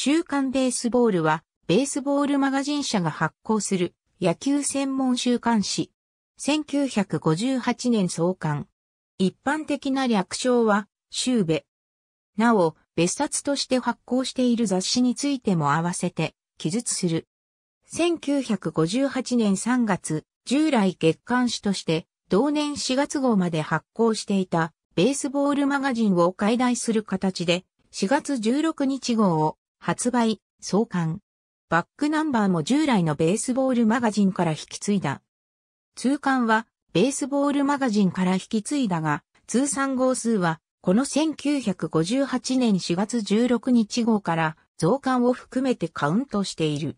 週刊ベースボールは、ベースボールマガジン社が発行する野球専門週刊誌。1958年創刊。一般的な略称は、週べ。なお、別冊として発行している雑誌についても合わせて記述する。1958年3月、従来月刊誌として、同年4月号まで発行していたベースボールマガジンを解体する形で、4月16日号を発売、創刊。バックナンバーも従来のベースボールマガジンから引き継いだ。通刊は、ベースボールマガジンから引き継いだが、通算号数は、この1958年4月16日号から増刊を含めてカウントしている。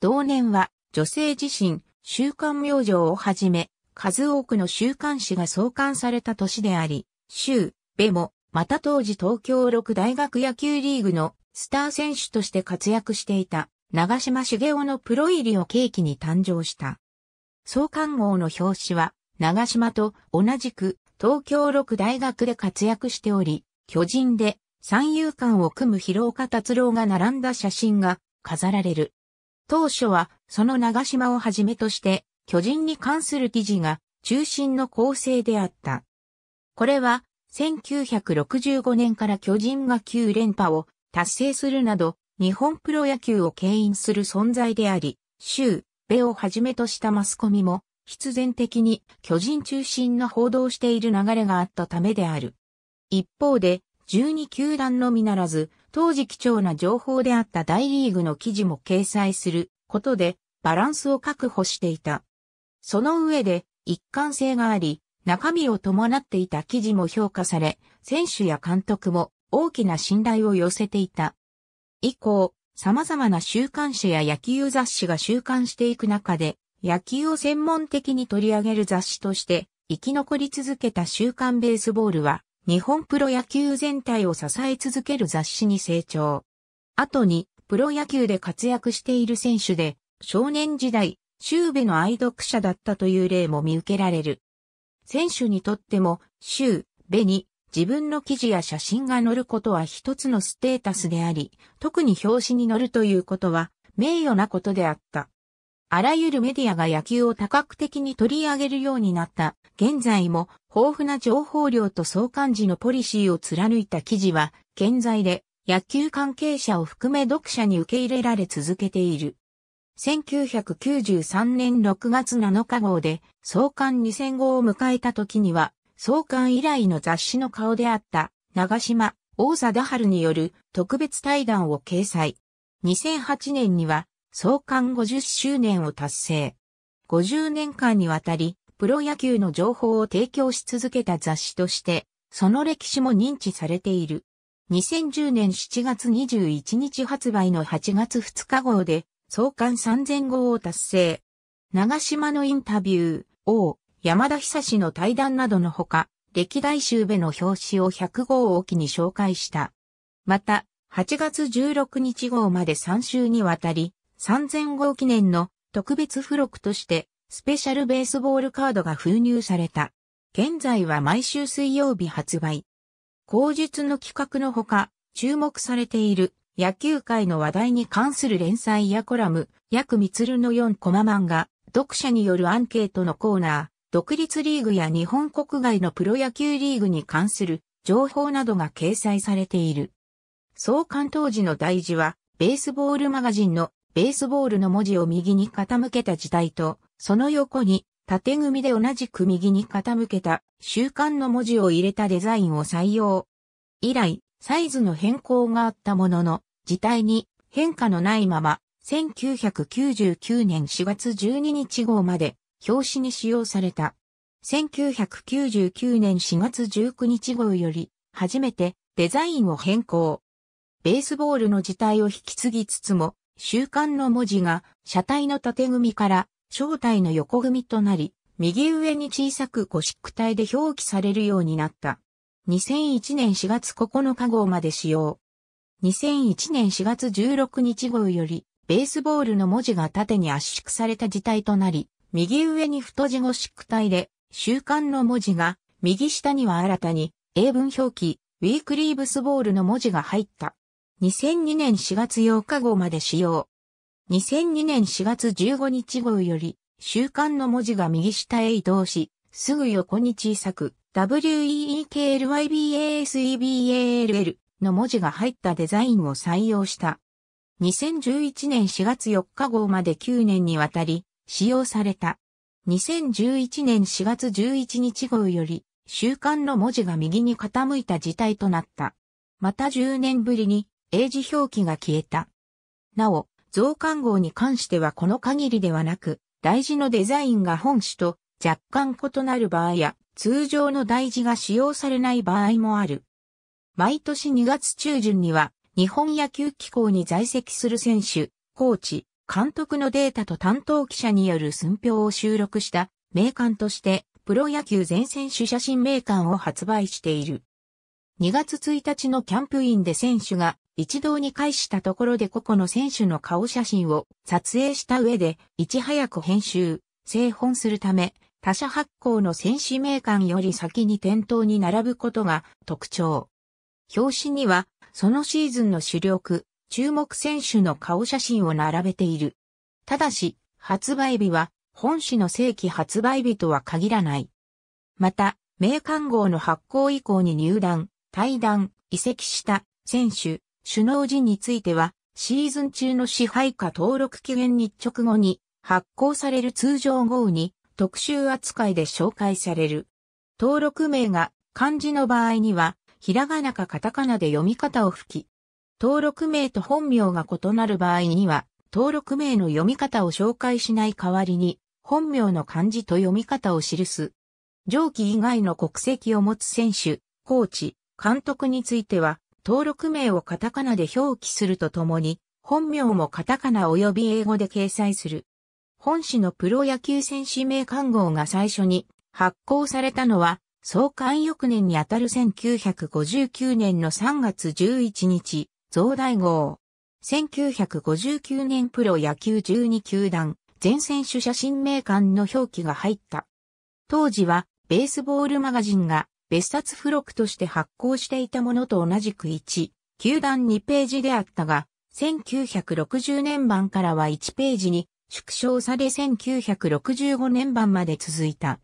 同年は女性自身、週刊明星をはじめ、数多くの週刊誌が創刊された年であり、週、ベも、また当時東京六大学野球リーグのスター選手として活躍していた長島茂雄のプロ入りを契機に誕生した。創刊号の表紙は長島と同じく東京六大学で活躍しており、巨人で三遊間を組む広岡達郎が並んだ写真が飾られる。当初はその長島をはじめとして巨人に関する記事が中心の構成であった。これは1965年から巨人が9連覇を達成するなど、日本プロ野球を牽引する存在であり、州、米をはじめとしたマスコミも、必然的に巨人中心の報道している流れがあったためである。一方で、12球団のみならず、当時貴重な情報であった大リーグの記事も掲載することで、バランスを確保していた。その上で、一貫性があり、中身を伴っていた記事も評価され、選手や監督も大きな信頼を寄せていた。以降、様々な週刊誌や野球雑誌が週刊していく中で、野球を専門的に取り上げる雑誌として、生き残り続けた週刊ベースボールは、日本プロ野球全体を支え続ける雑誌に成長。後に、プロ野球で活躍している選手で、少年時代、週部の愛読者だったという例も見受けられる。選手にとっても、週部に自分の記事や写真が載ることは一つのステータスであり、特に表紙に載るということは名誉なことであった。あらゆるメディアが野球を多角的に取り上げるようになった。現在も豊富な情報量と相関時のポリシーを貫いた記事は、現在で野球関係者を含め読者に受け入れられ続けている。1993年6月7日号で創刊2000号を迎えた時には創刊以来の雑誌の顔であった長島座貞治による特別対談を掲載。2008年には創刊50周年を達成。50年間にわたりプロ野球の情報を提供し続けた雑誌として、その歴史も認知されている。2010年7月21日発売の8月2日号で、創刊3000号を達成。長島のインタビュー、王、山田久志の対談などのほか、歴代集部の表紙を100号を機に紹介した。また、8月16日号まで3週にわたり、3000号記念の特別付録として、スペシャルベースボールカードが封入された。現在は毎週水曜日発売。後述の企画のほか、注目されている野球界の話題に関する連載やコラム、約みつるの4コマ漫画、読者によるアンケートのコーナー、独立リーグや日本国外のプロ野球リーグに関する情報などが掲載されている。創刊当時の大事は、ベースボールマガジンのベースボールの文字を右に傾けた時代と、その横に縦組で同じく右に傾けた週刊の文字を入れたデザインを採用。以来、サイズの変更があったものの、時代に変化のないまま、1999年4月12日号まで表紙に使用された。1999年4月19日号より、初めてデザインを変更。ベースボールの字体を引き継ぎつつも、週刊の文字が車体の縦組から正体の横組となり、右上に小さくゴシック体で表記されるようになった。2001年4月9日号まで使用。2001年4月16日号より、ベースボールの文字が縦に圧縮された字体となり、右上に太字ゴシック体で、週刊の文字が、右下には新たに、英文表記、ウィークリーブスボールの文字が入った。2002年4月8日号まで使用。2002年4月15日号より、週刊の文字が右下へ移動し、すぐ横に小さく、WEEKLYBASEBALL の文字が入ったデザインを採用した。2011年4月4日号まで9年にわたり、使用された。2011年4月11日号より、週刊の文字が右に傾いた事態となった。また10年ぶりに、英字表記が消えた。なお、増刊号に関してはこの限りではなく、大字のデザインが本紙と若干異なる場合や、通常の大字が使用されない場合もある。毎年2月中旬には、日本野球機構に在籍する選手、コーチ、監督のデータと担当記者による寸評を収録した名鑑として、プロ野球全選手写真名鑑を発売している。2月1日のキャンプインで選手が一堂に会したところで個々の選手の顔写真を撮影した上で、いち早く編集、製本するため、他社発行の選手名鑑より先に店頭に並ぶことが特徴。表紙には、そのシーズンの主力、注目選手の顔写真を並べている。ただし、発売日は本誌の正規発売日とは限らない。また、名刊号の発行以降に入団、退団、移籍した選手、首脳陣については、シーズン中の支配下登録期限日直後に発行される通常号に特集扱いで紹介される。登録名が漢字の場合には、ひらがなかカタカナで読み方を吹き、登録名と本名が異なる場合には、登録名の読み方を紹介しない代わりに、本名の漢字と読み方を記す。上記以外の国籍を持つ選手、コーチ、監督については、登録名をカタカナで表記するとともに、本名もカタカナ及び英語で掲載する。本市のプロ野球選手名鑑号が最初に発行されたのは、創刊翌年にあたる1959年の3月11日、増大号。1959年プロ野球12球団、全選手写真名鑑の表記が入った。当時は、ベースボールマガジンが別冊付録として発行していたものと同じく1、球団2ページであったが、1960年版からは1ページに縮小され1965年版まで続いた。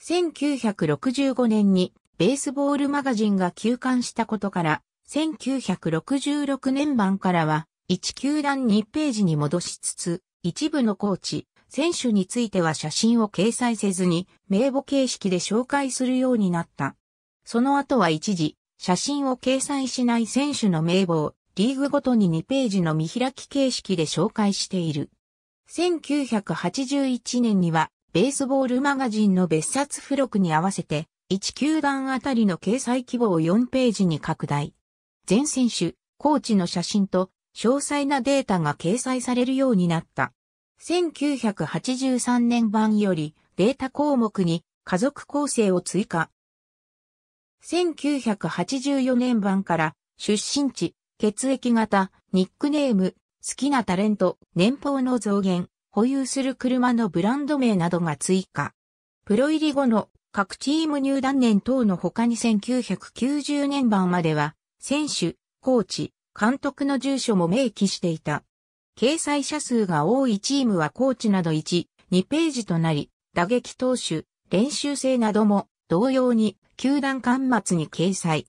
1965年にベースボールマガジンが休刊したことから、1966年版からは、1球団2ページに戻しつつ、一部のコーチ、選手については写真を掲載せずに、名簿形式で紹介するようになった。その後は一時、写真を掲載しない選手の名簿を、リーグごとに2ページの見開き形式で紹介している。1981年には、ベースボールマガジンの別冊付録に合わせて、1球団あたりの掲載規模を4ページに拡大。全選手、コーチの写真と詳細なデータが掲載されるようになった。1983年版よりデータ項目に家族構成を追加。1984年版から出身地、血液型、ニックネーム、好きなタレント、年俸の増減、保有する車のブランド名などが追加。プロ入り後の各チーム入団年等の他に1990年版までは選手、コーチ、監督の住所も明記していた。掲載者数が多いチームはコーチなど1、2ページとなり、打撃投手、練習生なども同様に球団間末に掲載。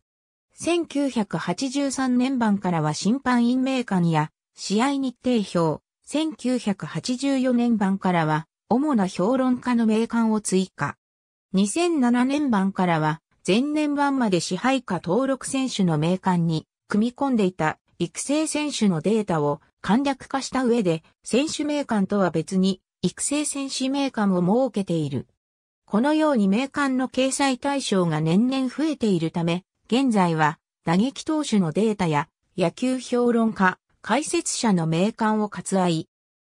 1983年版からは審判員名鑑や試合日程表、1984年版からは主な評論家の名鑑を追加。2007年版からは前年版まで支配下登録選手の名鑑に組み込んでいた育成選手のデータを簡略化した上で選手名鑑とは別に育成選手名鑑を設けている。このように名鑑の掲載対象が年々増えているため、現在は打撃投手のデータや野球評論家、解説者の名鑑を割愛。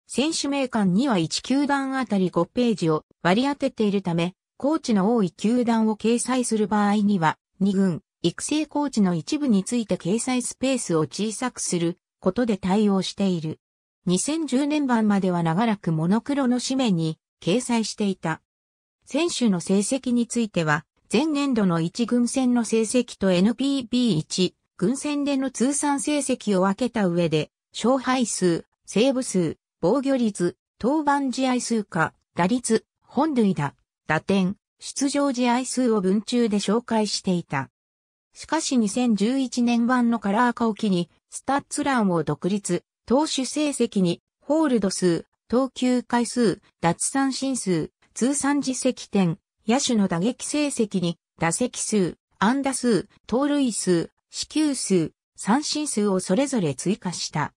選手名鑑には1球団あたり5ページを割り当てているため、コーチの多い球団を掲載する場合には、2軍、育成コーチの一部について掲載スペースを小さくすることで対応している。2010年版までは長らくモノクロの紙面に掲載していた。選手の成績については、前年度の1軍戦の成績と NPB1 軍戦での通算成績を分けた上で、勝敗数、セーブ数、防御率、登板試合数か、打率、本塁打、打点、出場試合数を文中で紹介していた。しかし2011年版のカラー化を機に、スタッツ欄を独立、投手成績に、ホールド数、投球回数、奪三振数、通算実績点、野手の打撃成績に、打席数、安打数、盗塁数、死球数、三振数をそれぞれ追加した。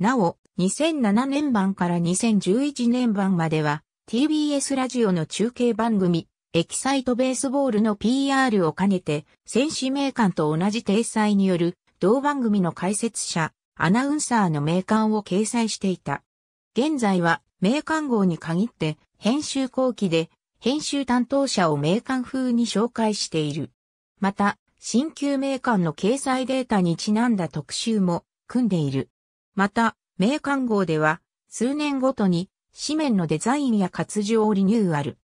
なお、2007年版から2011年版までは、TBS ラジオの中継番組、エキサイトベースボールの PR を兼ねて、選手名鑑と同じ体裁による、同番組の解説者、アナウンサーの名鑑を掲載していた。現在は、名鑑号に限って、編集後期で、編集担当者を名鑑風に紹介している。また、新旧名鑑の掲載データにちなんだ特集も、組んでいる。また、名鑑号では、数年ごとに、紙面のデザインや活用をリニューアル。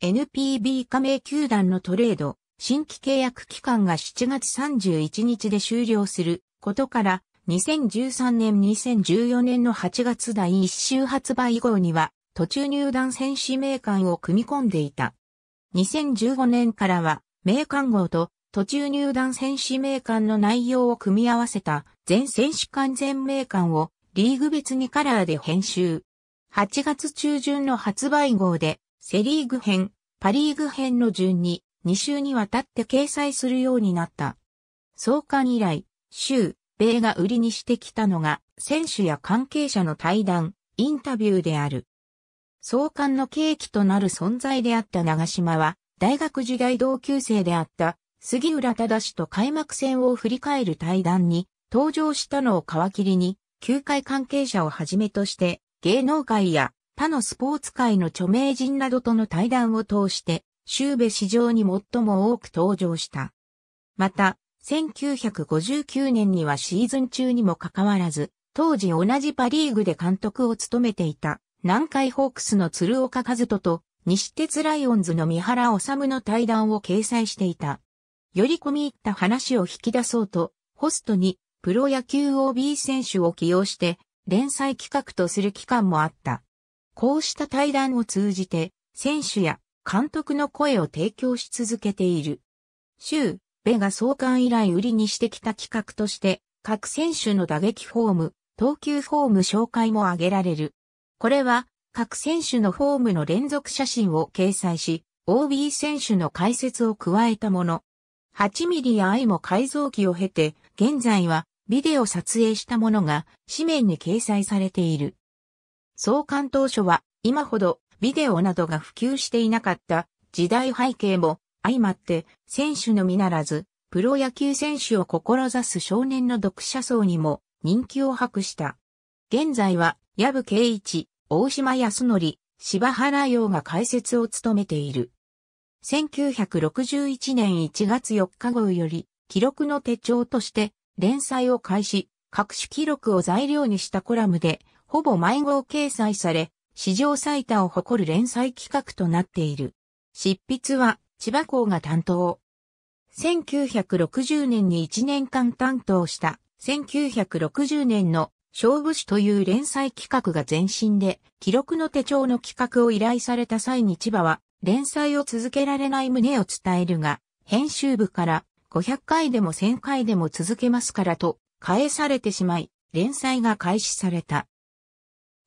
NPB 加盟球団のトレード、新規契約期間が7月31日で終了することから、2013年2014年の8月第1週発売以降には、途中入団選手名鑑を組み込んでいた。2015年からは、名鑑号と途中入団選手名鑑の内容を組み合わせた全選手間全名鑑をリーグ別にカラーで編集。8月中旬の発売号で、セリーグ編、パリーグ編の順に、2週にわたって掲載するようになった。創刊以来、週、米が売りにしてきたのが、選手や関係者の対談、インタビューである。創刊の契機となる存在であった長島は、大学時代同級生であった杉浦正氏と開幕戦を振り返る対談に登場したのを皮切りに、球界関係者をはじめとして芸能界や他のスポーツ界の著名人などとの対談を通して、州ベ市場に最も多く登場した。また、1959年にはシーズン中にもかかわらず、当時同じパリーグで監督を務めていた、南海ホークスの鶴岡和人と、西鉄ライオンズの三原治の対談を掲載していた。より込み入った話を引き出そうと、ホストにプロ野球 OB 選手を起用して、連載企画とする期間もあった。こうした対談を通じて、選手や監督の声を提供し続けている。州、ベが創刊以来売りにしてきた企画として、各選手の打撃フォーム、投球フォーム紹介も挙げられる。これは、各選手のフォームの連続写真を掲載し、OB 選手の解説を加えたもの。8ミリや愛も改造機を経て、現在はビデオ撮影したものが紙面に掲載されている。創刊当初は今ほどビデオなどが普及していなかった時代背景も相まって選手のみならずプロ野球選手を志す少年の読者層にも人気を博した。現在は矢部圭一、大島康則、柴原洋が解説を務めている。1961年1月4日号より記録の手帳として連載を開始、各種記録を材料にしたコラムで、ほぼ毎号掲載され、史上最多を誇る連載企画となっている。執筆は千葉校が担当。1960年に1年間担当した1960年の勝負師という連載企画が前身で記録の手帳の企画を依頼された際に千葉は連載を続けられない旨を伝えるが編集部から500回でも1000回でも続けますからと、返されてしまい、連載が開始された。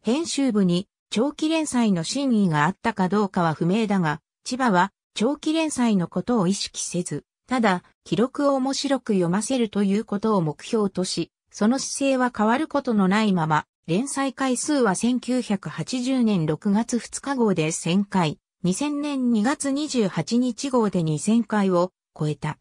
編集部に長期連載の真意があったかどうかは不明だが、千葉は長期連載のことを意識せず、ただ、記録を面白く読ませるということを目標とし、その姿勢は変わることのないまま、連載回数は1980年6月2日号で1000回、2000年2月28日号で2000回を超えた。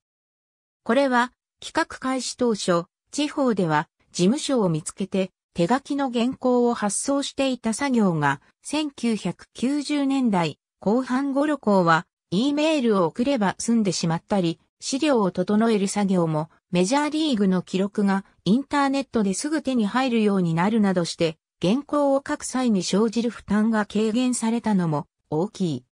これは、企画開始当初、地方では事務所を見つけて手書きの原稿を発送していた作業が、1990年代後半頃校は、E メールを送れば済んでしまったり、資料を整える作業もメジャーリーグの記録がインターネットですぐ手に入るようになるなどして、原稿を書く際に生じる負担が軽減されたのも大きい。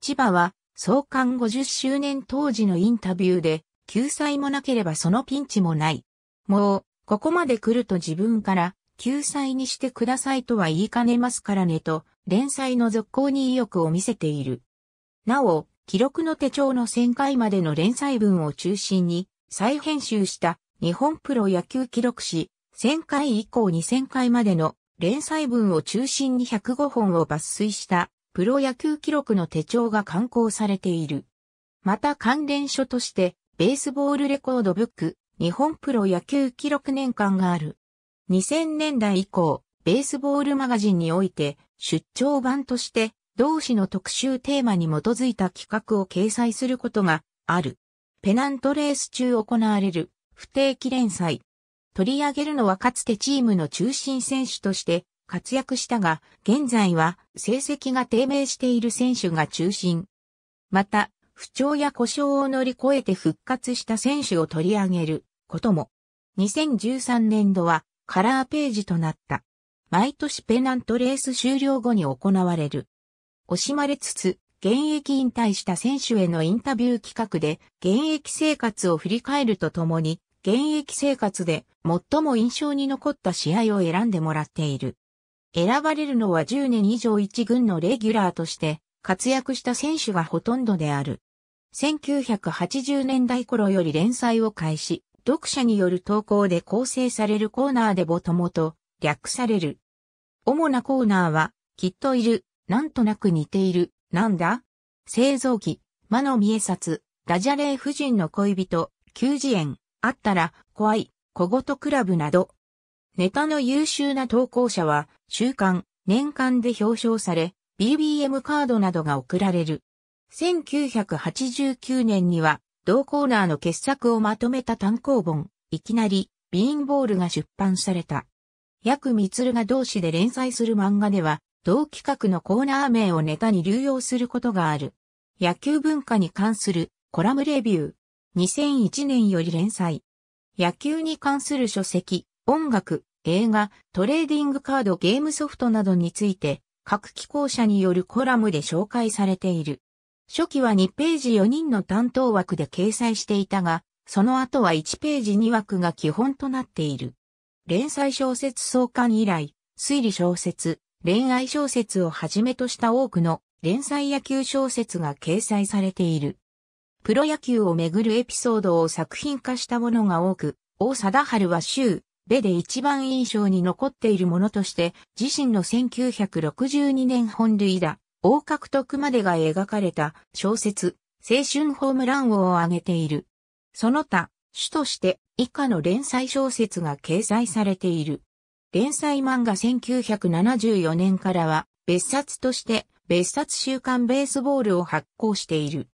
千葉は創刊50周年当時のインタビューで救済もなければそのピンチもない。もう、ここまで来ると自分から、救済にしてくださいとは言いかねますからねと、連載の続行に意欲を見せている。なお、記録の手帳の1000回までの連載文を中心に、再編集した日本プロ野球記録誌、1000回以降2000回までの連載文を中心に105本を抜粋したプロ野球記録の手帳が刊行されている。また関連書としてベースボールレコードブック、日本プロ野球記録年間がある。2000年代以降、ベースボールマガジンにおいて、出張版として、同誌の特集テーマに基づいた企画を掲載することがある。ペナントレース中行われる不定期連載。取り上げるのはかつてチームの中心選手として活躍したが、現在は成績が低迷している選手が中心。また、不調や故障を乗り越えて復活した選手を取り上げることも、2013年度はカラーページとなった。毎年ペナントレース終了後に行われる。惜しまれつつ、現役引退した選手へのインタビュー企画で、現役生活を振り返るとともに、現役生活で最も印象に残った試合を選んでもらっている。選ばれるのは10年以上1軍のレギュラーとして活躍した選手がほとんどである。1980年代頃より連載を開始、読者による投稿で構成されるコーナーでボトモと略される。主なコーナーは、きっといる、なんとなく似ている、なんだ製造機、魔の見え札、ダジャレ夫人の恋人、旧次園、あったら、怖い、小言クラブなど。ネタの優秀な投稿者は、週間、年間で表彰され、BBM カードなどが贈られる。1989年には、同コーナーの傑作をまとめた単行本、いきなり、ビーンボールが出版された。約みつるが同志で連載する漫画では、同企画のコーナー名をネタに流用することがある。野球文化に関するコラムレビュー。2001年より連載。野球に関する書籍、音楽、映画、トレーディングカードゲームソフトなどについて、各機構者によるコラムで紹介されている。初期は2ページ4人の担当枠で掲載していたが、その後は1ページ2枠が基本となっている。連載小説創刊以来、推理小説、恋愛小説をはじめとした多くの連載野球小説が掲載されている。プロ野球をめぐるエピソードを作品化したものが多く、大貞治は週、でで一番印象に残っているものとして、自身の1962年本塁打、王獲得までが描かれた小説、青春ホームラン王を挙げている。その他、主として以下の連載小説が掲載されている。連載漫画1974年からは別冊として別冊週刊ベースボールを発行している。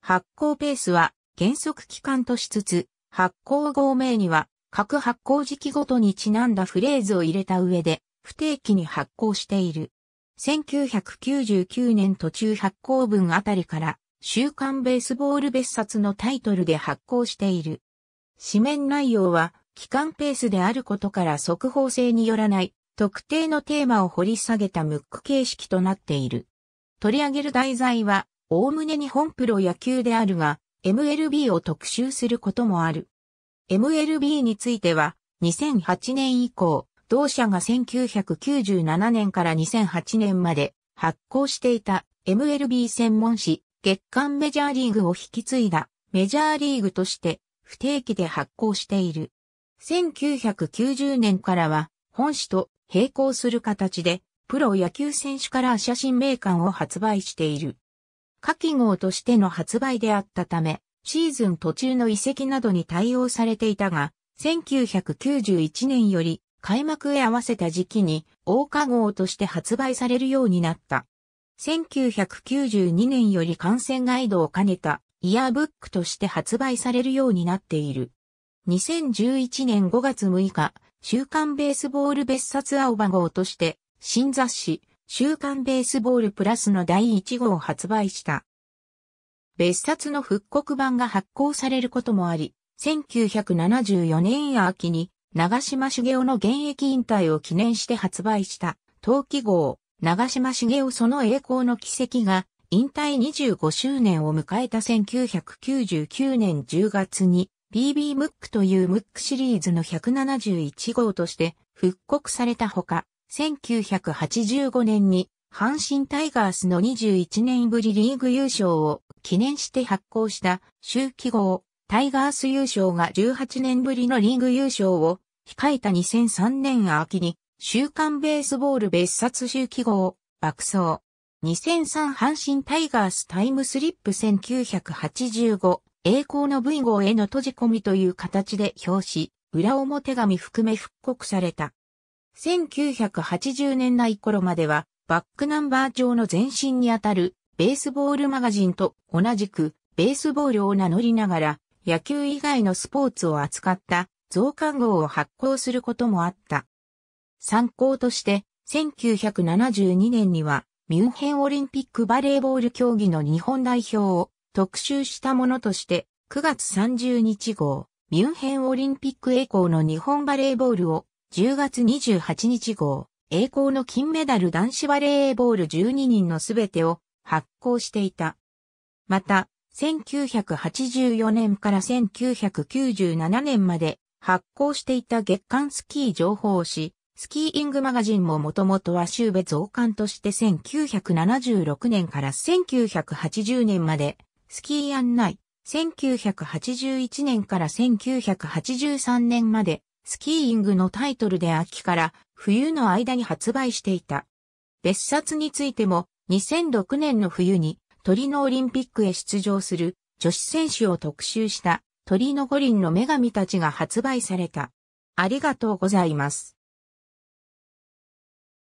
発行ペースは原則期間としつつ、発行号名には各発行時期ごとにちなんだフレーズを入れた上で不定期に発行している。1999年途中発行分あたりから、週刊ベースボール別冊のタイトルで発行している。紙面内容は、期間ペースであることから速報性によらない、特定のテーマを掘り下げたムック形式となっている。取り上げる題材は、おおむね日本プロ野球であるが、MLB を特集することもある。MLB については、2008年以降、同社が1997年から2008年まで発行していた MLB 専門誌月間メジャーリーグを引き継いだメジャーリーグとして不定期で発行している。1990年からは本誌と並行する形でプロ野球選手から写真名鑑を発売している。下記号としての発売であったため、シーズン途中の遺跡などに対応されていたが、1991年より開幕へ合わせた時期に、大加号として発売されるようになった。1992年より観戦ガイドを兼ねたイヤーブックとして発売されるようになっている。2011年5月6日、週刊ベースボール別冊青葉号として、新雑誌、週刊ベースボールプラスの第1号を発売した。別冊の復刻版が発行されることもあり、1974年秋に長島茂雄の現役引退を記念して発売した陶器号、長島茂雄その栄光の軌跡が引退25周年を迎えた1999年10月に BB ムックというムックシリーズの171号として復刻されたほか、1985年に阪神タイガースの21年ぶりリーグ優勝を記念して発行した周期号タイガース優勝が18年ぶりのリーグ優勝を控えた2003年秋に週刊ベースボール別冊集記号爆走。2003阪神タイガースタイムスリップ1985栄光の V 号への閉じ込みという形で表紙、裏表紙含め復刻された。1980年代頃まではバックナンバー上の前身にあたるベースボールマガジンと同じくベースボールを名乗りながら野球以外のスポーツを扱った増刊号を発行することもあった。参考として、1972年には、ミュンヘンオリンピックバレーボール競技の日本代表を特集したものとして、9月30日号、ミュンヘンオリンピック栄光の日本バレーボールを、10月28日号、栄光の金メダル男子バレーボール12人のすべてを発行していた。また、1984年から1997年まで発行していた月刊スキー情報誌、スキーイングマガジンももともとは州別王冠として1976年から1980年まで、スキー案内、1981年から1983年まで、スキーイングのタイトルで秋から冬の間に発売していた。別冊についても2006年の冬にトリノオリンピックへ出場する女子選手を特集したトリノ五輪の女神たちが発売された。ありがとうございます。